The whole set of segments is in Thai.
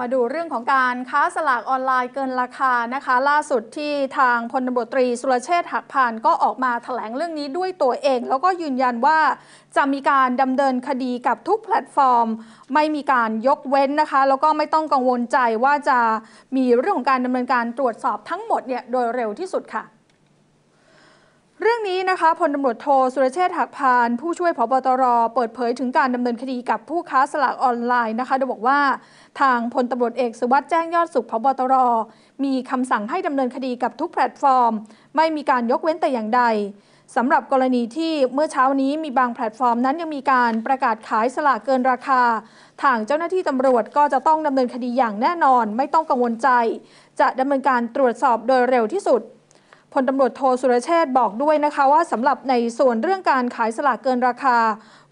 มาดูเรื่องของการค้าสลากออนไลน์เกินราคานะคะ ล่าสุดที่ทางพลตบตรีสุรเชษฐ์หักพานก็ออกมาถแถลงเรื่องนี้ด้วยตัวเอง แล้วก็ยืนยันว่าจะมีการดำเนินคดีกับทุกแพลตฟอร์ม ไม่มีการยกเว้นนะคะ แล้วก็ไม่ต้องกังวลใจว่าจะมีเรื่องของการดำเนินการตรวจสอบทั้งหมดเนี่ยโดยเร็วที่สุดค่ะเรื่องนี้นะคะพลตำรวจโทสุรเชษฐ์หักพานผู้ช่วยพบตรเปิดเผยถึงการดำเนินคดีกับผู้ค้าสลากออนไลน์นะคะโดยบอกว่าทางพลตำรวจเอกสุวัสด์แจ้งยอดสุขพบตรมีคำสั่งให้ดำเนินคดีกับทุกแพลตฟอร์ม ไม่มีการยกเว้นแต่อย่างใดสำหรับกรณีที่เมื่อเช้านี้มีบางแพลตฟอร์มนั้นยังมีการประกาศขายสลากเกินราคา ทางเจ้าหน้าที่ตำรวจก็จะต้องดำเนินคดีอย่างแน่นอน ไม่ต้องกังวลใจ จะดำเนินการตรวจสอบโดยเร็วที่สุดพลตำรวจโทสุรเชษบอกด้วยนะคะว่าสำหรับในส่วนเรื่องการขายสลากเกินราคา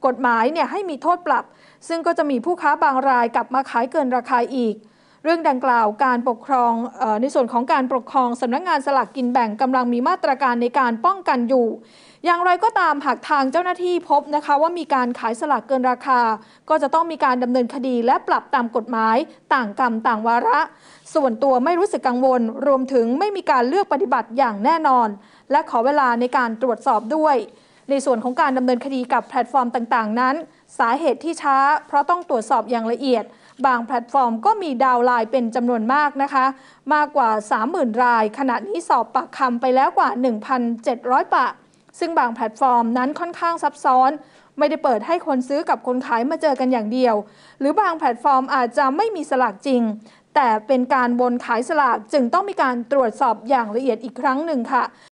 กฎหมายเนี่ยให้มีโทษปรับ ซึ่งก็จะมีผู้ค้าบางรายกลับมาขายเกินราคาอีกเรื่องดังกล่าวการปกครองอในส่วนของการปกครองสำนักงงานสลากกินแบ่งกำลังมีมาตรการในการป้องกันอยู่ อย่างไรก็ตามหากทางเจ้าหน้าที่พบนะคะว่ามีการขายสลากเกินราคา ก็จะต้องมีการดำเนินคดีและปรับตามกฎหมาย ต่างกรรมต่างวาระ ส่วนตัวไม่รู้สึกกังวลรวมถึงไม่มีการเลือกปฏิบัติอย่างแน่นอน และขอเวลาในการตรวจสอบด้วย ในส่วนของการดำเนินคดีกับแพลตฟอร์มต่าง ๆ นั้น สาเหตุที่ช้า เพราะต้องตรวจสอบอย่างละเอียดบางแพลตฟอร์มก็มีดาวไลน์เป็นจำนวนมากนะคะ มากกว่า 30,000รายขณะนี้สอบปากคำไปแล้วกว่า 1,700ปากซึ่งบางแพลตฟอร์มนั้นค่อนข้างซับซ้อนไม่ได้เปิดให้คนซื้อกับคนขายมาเจอกันอย่างเดียว หรือบางแพลตฟอร์มอาจจะไม่มีสลากจริง แต่เป็นการบนขายสลากจึงต้องมีการตรวจสอบอย่างละเอียดอีกครั้งหนึ่งค่ะ